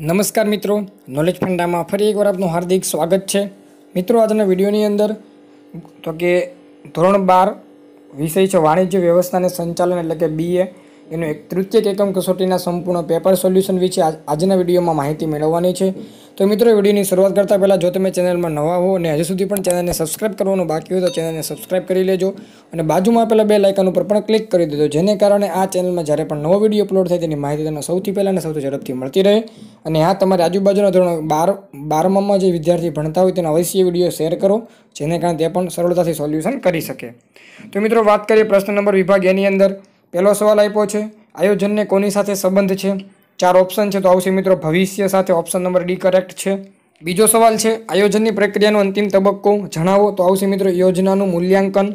નમસ્કાર મિત્રો નોલેજ ફંડામાં ફરી એકવાર આપનું હાર્દિક સ્વાગત છે મિત્રો આજના વિડીયોની અંદર તો કે ધોરણ બાર વિષય છે વાણિજ્ય વ્યવસ્થાને સંચાલન એટલે કે બીએ એનું એક તૃતીય એકમ કસોટીના સંપૂર્ણ પેપર સોલ્યુશન વિશે આજના વિડીયોમાં માહિતી મેળવવાની છે તો મિત્રો વિડીયોની શરૂઆત કરતાં પહેલાં જો તમે ચેનલમાં નવા હો અને હજુ સુધી પણ ચેનલને સબસ્ક્રાઇબ કરવાનું બાકી હોય તો ચેનલને સબસ્ક્રાઈબ કરી લેજો અને બાજુમાં પહેલાં બે લાઇકન ઉપર પણ ક્લિક કરી દેજો જેને કારણે આ ચેનલમાં જ્યારે પણ નવો વિડીયો અપલોડ થાય તેની માહિતી તમને સૌથી પહેલાં અને સૌથી ઝડપથી મળતી રહે અને હા તમારી આજુબાજુના ધોરણ બાર બારમામાં જે વિદ્યાર્થી ભણતા હોય તેનો અવશ્ય વિડીયો શેર કરો જેને કારણે તે પણ સરળતાથી સોલ્યુશન કરી શકે તો મિત્રો વાત કરીએ પ્રશ્ન નંબર વિભાગ એની અંદર પહેલો સવાલ આપ્યો છે આયોજનને કોની સાથે સંબંધ છે ચાર ઓપ્શન છે તો આવશે મિત્રો ભવિષ્ય સાથે ઓપ્શન નંબર ડી કરેક્ટ છે બીજો સવાલ છે આયોજનની પ્રક્રિયાનો અંતિમ તબક્કો જણાવો તો આવશે મિત્રો યોજનાનું મૂલ્યાંકન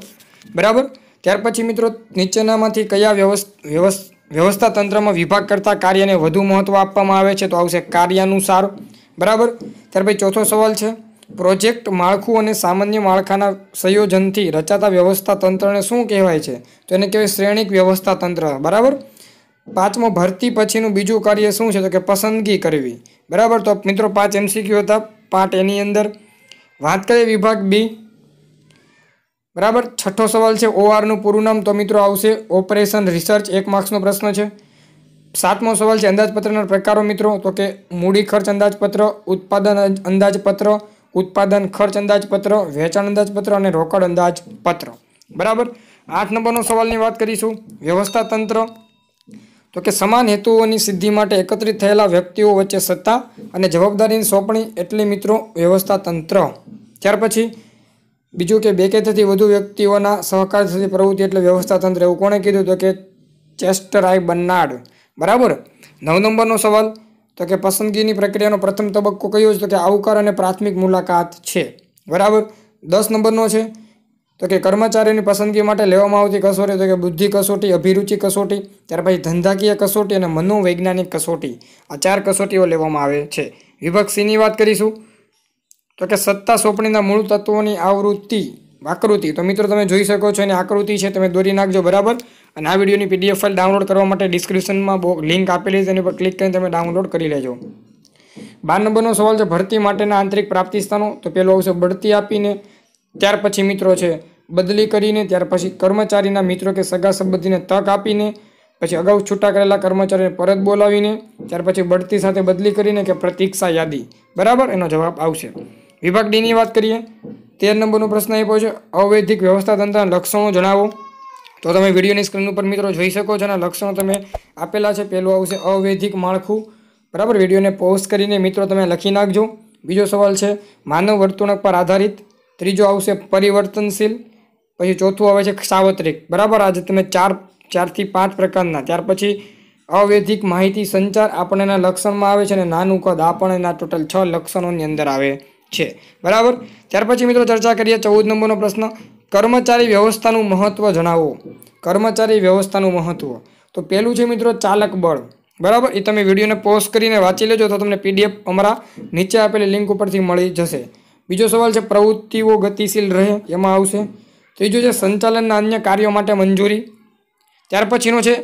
બરાબર ત્યાર પછી મિત્રો નીચેનામાંથી કયા વ્યવસ્થા તંત્રમાં વિભાગ કરતા કાર્યને વધુ મહત્ત્વ આપવામાં આવે છે તો આવશે કાર્યાનુસાર બરાબર ત્યાર પછી ચોથો સવાલ છે પ્રોજેક્ટ માળખું અને સામાન્ય માળખાના સંયોજનથી રચાતા વ્યવસ્થા તંત્રને શું કહેવાય છે તો એને કહેવાય શ્રેણિક વ્યવસ્થા તંત્ર બરાબર પાંચમો ભરતી પછીનું બીજું કાર્ય શું છે તો કે પસંદગી કરવી બરાબર તો મિત્રો પાંચ એમસીક્યુ હતા પાર્ટ એની અંદર વાત કરીએ વિભાગ બી બરાબર છઠ્ઠો સવાલ છે ઓઆરનું પૂરું નામ તો મિત્રો આવશે ઓપરેશન રિસર્ચ એક માર્ક્સનો પ્રશ્ન છે સાતમો સવાલ છે અંદાજપત્રના પ્રકારો મિત્રો તો કે મૂડી ખર્ચ અંદાજપત્ર ઉત્પાદન અંદાજપત્ર ઉત્પાદન ખર્ચ અંદાજપત્ર વેચાણ અંદાજપત્ર અને રોકડ અંદાજપત્ર બરાબર આઠ નંબરનો સવાલની વાત કરીશું વ્યવસ્થા તંત્ર તો કે સમાન હેતુઓની સિદ્ધિ માટે એકત્રિત થયેલા વ્યક્તિઓ વચ્ચે સત્તા અને જવાબદારીની સોંપણી એટલે મિત્રો વ્યવસ્થા તંત્ર ત્યાર પછી બીજું કે બે કે તેથી વધુ વ્યક્તિઓના સહકાર થતી પ્રવૃત્તિ એટલે વ્યવસ્થા તંત્ર એવું કોણે કીધું તો કે ચેસ્ટરાય બન્નાડ બરાબર નવ નંબરનો સવાલ તો કે પસંદગીની પ્રક્રિયાનો પ્રથમ તબક્કો કયો છે તો કે આવકાર અને પ્રાથમિક મુલાકાત છે બરાબર દસ નંબરનો છે તો કે કર્મચારીની પસંદગી માટે લેવામાં આવતી કસોટી તો કે બુદ્ધિ કસોટી અભિરુચિ કસોટી ત્યાર પછી ધંધાકીય કસોટી અને મનોવૈજ્ઞાનિક કસોટી આ ચાર કસોટીઓ લેવામાં આવે છે વિભાગ વાત કરીશું તો કે સત્તા સોંપણીના મૂળ તત્વોની આવૃત્તિ આકૃતિ તો મિત્રો તમે જોઈ શકો છો એની આકૃતિ છે તમે દોરી નાખજો બરાબર અને આ વિડીયોની પીડીએફ ફાઇલ ડાઉનલોડ કરવા માટે ડિસ્ક્રિપ્શનમાં લિંક આપેલી છે એની પર ક્લિક કરીને તમે ડાઉનલોડ કરી લેજો બાર નંબરનો સવાલ છે ભરતી માટેના આંતરિક પ્રાપ્તિ સ્થાનો તો પહેલો આવશે બઢતી આપીને ત્યાર પછી મિત્રો છે બદલી કરીને ત્યાર પછી કર્મચારીના મિત્રો કે સગા સંબંધીને તક આપીને પછી અગાઉ છૂટા કરેલા કર્મચારીને પરત બોલાવીને ત્યાર પછી બઢતી સાથે બદલી કરીને કે પ્રતીક્ષા યાદી બરાબર એનો જવાબ આવશે વિભાગ ડીની વાત કરીએ તેર નંબરનો પ્રશ્ન આપ્યો છે અવૈધિક વ્યવસ્થા તંત્રના લક્ષણો જણાવો તો તમે વિડીયોની સ્ક્રીન ઉપર મિત્રો જોઈ શકો છો અને લક્ષણો તમે આપેલા છે પહેલું આવશે અવૈધિક માળખું બરાબર વિડીયોને પોસ્ટ કરીને મિત્રો તમે લખી નાખજો બીજો સવાલ છે માનવ વર્તણૂક પર આધારિત ત્રીજો આવશે પરિવર્તનશીલ પછી ચોથું આવે છે સાવત્રિક બરાબર આજે તમે ચાર ચારથી પાંચ પ્રકારના ત્યાર પછી અવૈધિક માહિતી સંચાર આપણને લક્ષણમાં આવે છે અને નાનું કદ આપણ એના ટોટલ છ લક્ષણોની અંદર આવે છે બરાબર ત્યાર પછી મિત્રો ચર્ચા કરીએ ચૌદ નંબરનો પ્રશ્ન કર્મચારી વ્યવસ્થાનું મહત્ત્વ જણાવો કર્મચારી વ્યવસ્થાનું મહત્ત્વ તો પહેલું છે મિત્રો ચાલક બળ બરાબર એ તમે વિડીયોને પોઝ કરીને વાંચી લેજો તો તમને પીડીએફ અમારા નીચે આપેલી લિંક ઉપરથી મળી જશે બીજો સવાલ છે પ્રવૃત્તિઓ ગતિશીલ રહે એમાં આવશે ત્રીજો છે સંચાલનના અન્ય કાર્યો માટે મંજૂરી ત્યાર પછીનો છે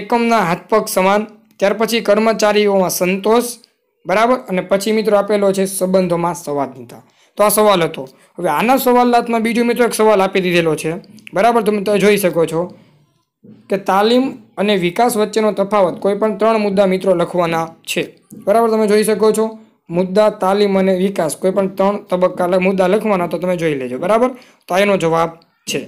એકમના હાથપગ સમાન ત્યાર પછી કર્મચારીઓમાં સંતોષ બરાબર અને પછી મિત્રો આપેલો છે સંબંધોમાં સંવાદિતા તો આ સવાલ હતો હવે આના સવાલાતમાં બીજો મિત્રો એક સવાલ આપી દીધેલો છે બરાબર તમે તો જોઈ શકો છો કે તાલીમ અને વિકાસ વચ્ચેનો તફાવત કોઈપણ ત્રણ મુદ્દા મિત્રો લખવાના છે બરાબર તમે જોઈ શકો છો મુદ્દા તાલીમ અને વિકાસ કોઈપણ ત્રણ તબક્કા મુદ્દા લખવાના તો તમે જોઈ લેજો બરાબર તો એનો જવાબ છે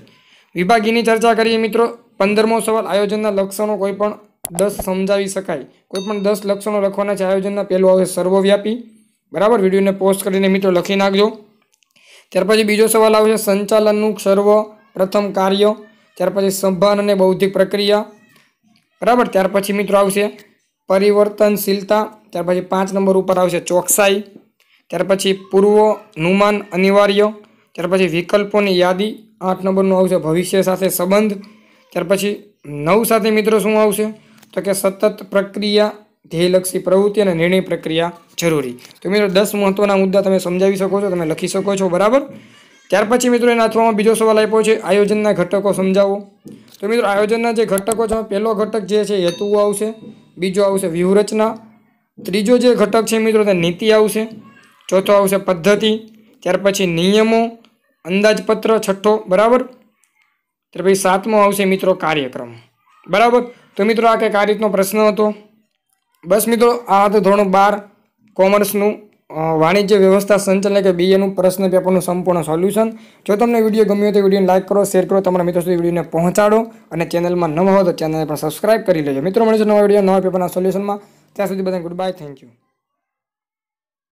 વિભાગીની ચર્ચા કરીએ મિત્રો પંદરમો સવાલ આયોજનના લક્ષણો કોઈપણ દસ સમજાવી શકાય કોઈ પણ દસ લક્ષણો લખવાના છે આયોજનના પહેલું આવે સર્વવ્યાપી બરાબર વિડીયોને પોસ્ટ કરીને મિત્રો લખી નાખજો ત્યાર પછી બીજો સવાલ આવશે સંચાલનનું સર્વ પ્રથમ કાર્ય ત્યાર પછી સંભાન અને બૌદ્ધિક પ્રક્રિયા બરાબર ત્યાર પછી મિત્રો આવશે પરિવર્તનશીલતા ત્યાર પછી પાંચ નંબર ઉપર આવશે ચોકસાઈ ત્યાર પછી પૂર્વ નુમાન અનિવાર્ય ત્યાર પછી વિકલ્પોની યાદી આઠ નંબરનું આવશે ભવિષ્ય સાથે સંબંધ ત્યાર પછી નવ સાથે મિત્રો શું આવશે તો કે સતત પ્રક્રિયા ધ્યેયલક્ષી પ્રવૃત્તિ અને નિર્ણય પ્રક્રિયા જરૂરી તો મિત્રો દસ મહત્ત્વના મુદ્દા તમે સમજાવી શકો છો તમે લખી શકો છો બરાબર ત્યાર પછી મિત્રો એના અથવામાં બીજો સવાલ આપ્યો છે આયોજનના ઘટકો સમજાવો તો મિત્રો આયોજનના જે ઘટકો છે પહેલો ઘટક જે છે હેતુઓ આવશે બીજો આવશે વ્યૂહરચના ત્રીજો જે ઘટક છે મિત્રો તે નીતિ આવશે ચોથો આવશે પદ્ધતિ ત્યાર પછી નિયમો અંદાજપત્ર છઠ્ઠો બરાબર ત્યાર પછી સાતમો આવશે મિત્રો કાર્યક્રમ બરાબર તો મિત્રો આ કંઈક આ રીતનો પ્રશ્ન હતો બસ મિત્રો આ હતો ધોરણ બાર કોમર્સનું વાણિજ્ય વ્યવસ્થા સંચાલન કે બીએનું પ્રશ્ન પેપરનું સંપૂર્ણ સોલ્યુશન જો તમને વિડીયો ગમ્યો તો વિડીયોને લાઇક કરો શેર કરો તમારા મિત્રો સુધી વિડીયોને પહોંચાડો અને ચેનલમાં ન હો તો ચેનલને પણ સબસ્ક્રાઇબ કરી લેજો મિત્રો મળીશું નવા વિડીયો નવા પેપરના સોલ્યુશનમાં ત્યાં સુધી બધા ગુડ બાય થેન્ક યુ